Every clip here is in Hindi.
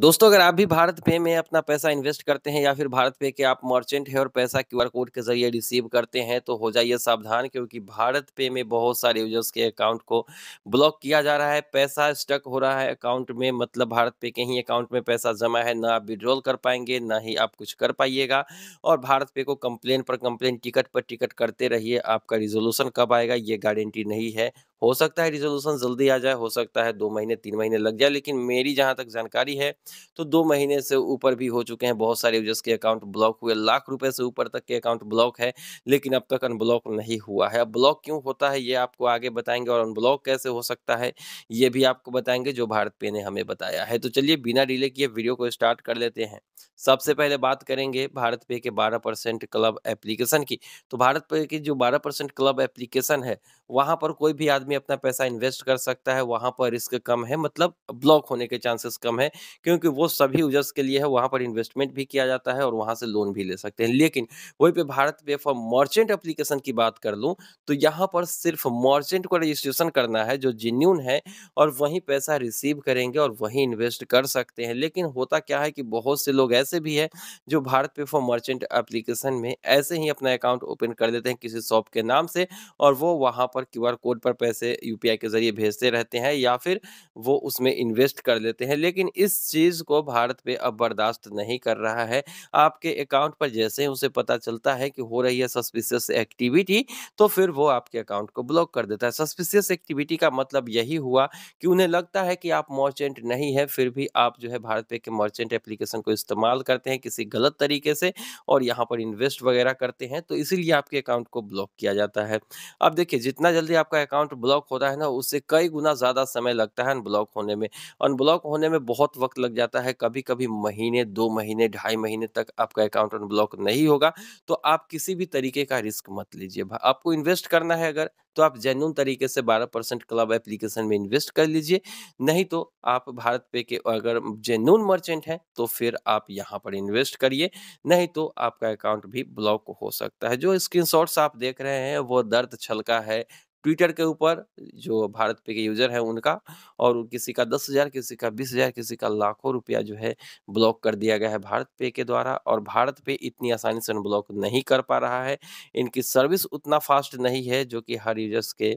दोस्तों अगर आप भी भारत पे में अपना पैसा इन्वेस्ट करते हैं या फिर भारत पे के आप मर्चेंट हैं और पैसा क्यूआर कोड के जरिए रिसीव करते हैं तो हो जाइए सावधान क्योंकि भारत पे में बहुत सारे यूजर्स के अकाउंट को ब्लॉक किया जा रहा है पैसा स्टक हो रहा है अकाउंट में मतलब भारत पे के ही अकाउंट में पैसा जमा है ना आप विड्रॉल कर पाएंगे ना ही आप कुछ कर पाइएगा और भारत पे को कंप्लेन पर कंप्लेन टिकट पर टिकट करते रहिए आपका रिजोल्यूशन कब आएगा ये गारंटी नहीं है हो सकता है रिजोल्यूशन जल्दी आ जाए हो सकता है दो महीने तीन महीने लग जाए लेकिन मेरी जहाँ तक जानकारी है तो दो महीने से ऊपर भी हो चुके हैं बहुत सारे यूजर्स के अकाउंट ब्लॉक हुए लाख रुपए से ऊपर तक के अकाउंट ब्लॉक है लेकिन अब तक अनब्लॉक नहीं हुआ है अब ब्लॉक क्यों होता है ये आपको आगे बताएंगे और अनब्लॉक कैसे हो सकता है ये भी आपको बताएंगे जो भारत पे ने हमें बताया है तो चलिए बिना डिले किए वीडियो को स्टार्ट कर लेते हैं सबसे पहले बात करेंगे भारत पे के 12 परसेंट क्लब एप्लीकेशन की तो भारत पे की जो 12 परसेंट क्लब एप्लीकेशन है वहां पर कोई भी आदमी आदमी अपना पैसा इन्वेस्ट कर सकता है वहां पर रिस्क कम है मतलब ब्लॉक होने के चांसेस कम है क्योंकि वो सभी यूजर्स के लिए है वहां पर इन्वेस्टमेंट भी किया जाता है और वहां से लोन भी ले सकते हैं लेकिन वहीं पे भारत पे फॉर मर्चेंट एप्लीकेशन की बात कर लूँ तो यहाँ पर सिर्फ मर्चेंट को रजिस्ट्रेशन करना है जो जेन्यून है और वहीं पैसा रिसीव करेंगे और वहीं इन्वेस्ट कर सकते हैं लेकिन होता क्या है कि बहुत से लोग ऐसे भी है जो भारत पे फॉर मर्चेंट एप्लीकेशन में ऐसे ही अपना अकाउंट ओपन कर देते हैं किसी शॉप के नाम से और वो वहाँ पर क्यू कोड पर पैसे पैसे यू के ज़रिए भेजते रहते हैं या फिर वो उसमें इन्वेस्ट कर लेते हैं लेकिन इस चीज़ को भारत पे अब बर्दाश्त नहीं कर रहा है आपके अकाउंट पर जैसे ही उसे पता चलता है कि हो रही है सस्पिशियस एक्टिविटी तो फिर वो आपके अकाउंट को ब्लॉक कर देता है सस्पिशियस एक्टिविटी का मतलब यही हुआ कि उन्हें लगता है कि आप मर्चेंट नहीं है फिर भी आप जो है भारत पे के मर्चेंट एप्लीकेशन को इस्तेमाल करते हैं किसी गलत तरीके से और यहाँ पर इन्वेस्ट वगैरह करते हैं तो इसीलिए आपके अकाउंट को ब्लॉक किया जाता है अब देखिए जितना जल्दी आपका अकाउंट ब्लॉक अनब्लॉक होता है ना उससे कई गुना ज़्यादा समय लगता है अनब्लॉक होने में अनब्लॉक होने में बहुत वक्त लग जाता है कभी कभी महीने दो महीने ढाई महीने तक आपका अकाउंट अनब्लॉक नहीं होगा तो आप किसी भी तरीके का रिस्क मत लीजिए आपको इन्वेस्ट करना है अगर तो आप जेन्यून तरीके से 12 परसेंट क्लब एप्लीकेशन में इन्वेस्ट कर लीजिए नहीं तो आप भारत पे के अगर जेन्यून मर्चेंट हैं तो फिर आप यहाँ पर इन्वेस्ट करिए नहीं तो आपका अकाउंट भी ब्लॉक हो सकता है जो स्क्रीनशॉट्स आप देख रहे हैं वो दर्द छलका है ट्विटर के ऊपर जो भारत पे के यूजर है उनका और किसी का दस हज़ार किसी का बीस हज़ार किसी का लाखों रुपया जो है ब्लॉक कर दिया गया है भारत पे के द्वारा और भारत पे इतनी आसानी से अनब्लॉक नहीं कर पा रहा है इनकी सर्विस उतना फास्ट नहीं है जो कि हर यूजर्स के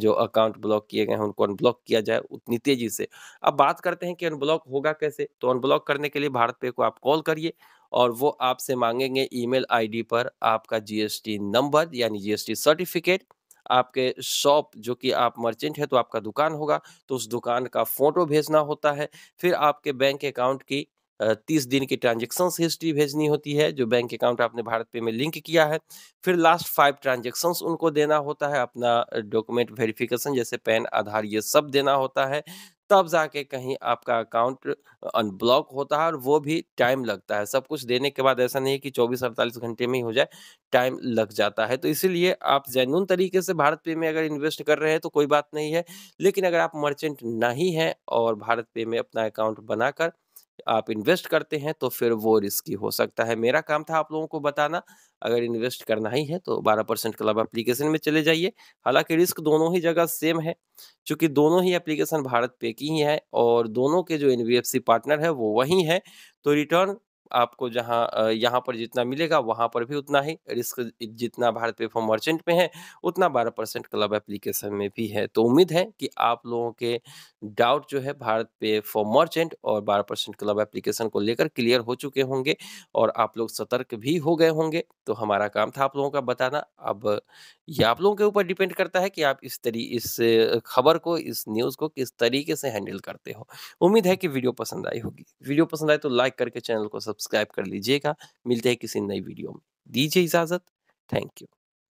जो अकाउंट ब्लॉक किए गए हैं उनको अनब्लॉक किया जाए उतनी तेजी से अब बात करते हैं कि अनब्लॉक होगा कैसे तो अनब्लॉक करने के लिए भारत पे को आप कॉल करिए और वो आपसे मांगेंगे ईमेल आईडी पर आपका जीएसटी नंबर यानी जीएसटी सर्टिफिकेट आपके शॉप जो कि आप मर्चेंट है तो आपका दुकान होगा तो उस दुकान का फोटो भेजना होता है फिर आपके बैंक अकाउंट की तीस दिन की ट्रांजेक्शन हिस्ट्री भेजनी होती है जो बैंक अकाउंट आपने भारत पे में लिंक किया है फिर लास्ट फाइव ट्रांजेक्शन उनको देना होता है अपना डॉक्यूमेंट वेरिफिकेशन जैसे पैन आधार ये सब देना होता है तब जाके कहीं आपका अकाउंट अनब्लॉक होता है और वो भी टाइम लगता है सब कुछ देने के बाद ऐसा नहीं है कि 24 अड़तालीस घंटे में ही हो जाए टाइम लग जाता है तो इसीलिए आप जैनून तरीके से भारत पे में अगर इन्वेस्ट कर रहे हैं तो कोई बात नहीं है लेकिन अगर आप मर्चेंट नहीं हैं और भारत पे में अपना अकाउंट बनाकर आप इन्वेस्ट करते हैं तो फिर वो रिस्की हो सकता है मेरा काम था आप लोगों को बताना अगर इन्वेस्ट करना ही है तो 12 परसेंट क्लब एप्लीकेशन में चले जाइए हालांकि रिस्क दोनों ही जगह सेम है क्योंकि दोनों ही एप्लीकेशन भारत पे की ही है और दोनों के जो एन पार्टनर है वो वही है तो रिटर्न आपको जहाँ यहाँ पर जितना मिलेगा वहां पर भी उतना ही रिस्क जितना भारत पे फॉर्म मर्चेंट में है उतना बारह परसेंट क्लब एप्लीकेशन में भी है तो उम्मीद है कि आप लोगों के डाउट जो है भारत पे फॉर्म मर्चेंट और 12 परसेंट क्लब एप्लीकेशन को लेकर क्लियर हो चुके होंगे और आप लोग सतर्क भी हो गए होंगे तो हमारा काम था आप लोगों का बताना अब ये आप लोगों के ऊपर डिपेंड करता है कि आप इस तरी इस खबर को इस न्यूज़ को किस तरीके से हैंडल करते हो उम्मीद है कि वीडियो पसंद आई होगी वीडियो पसंद आए तो लाइक करके चैनल को सब्सक्राइब सब्सक्राइब कर लीजिएगा मिलते हैं किसी नई वीडियो में दीजिए इजाज़त थैंक यू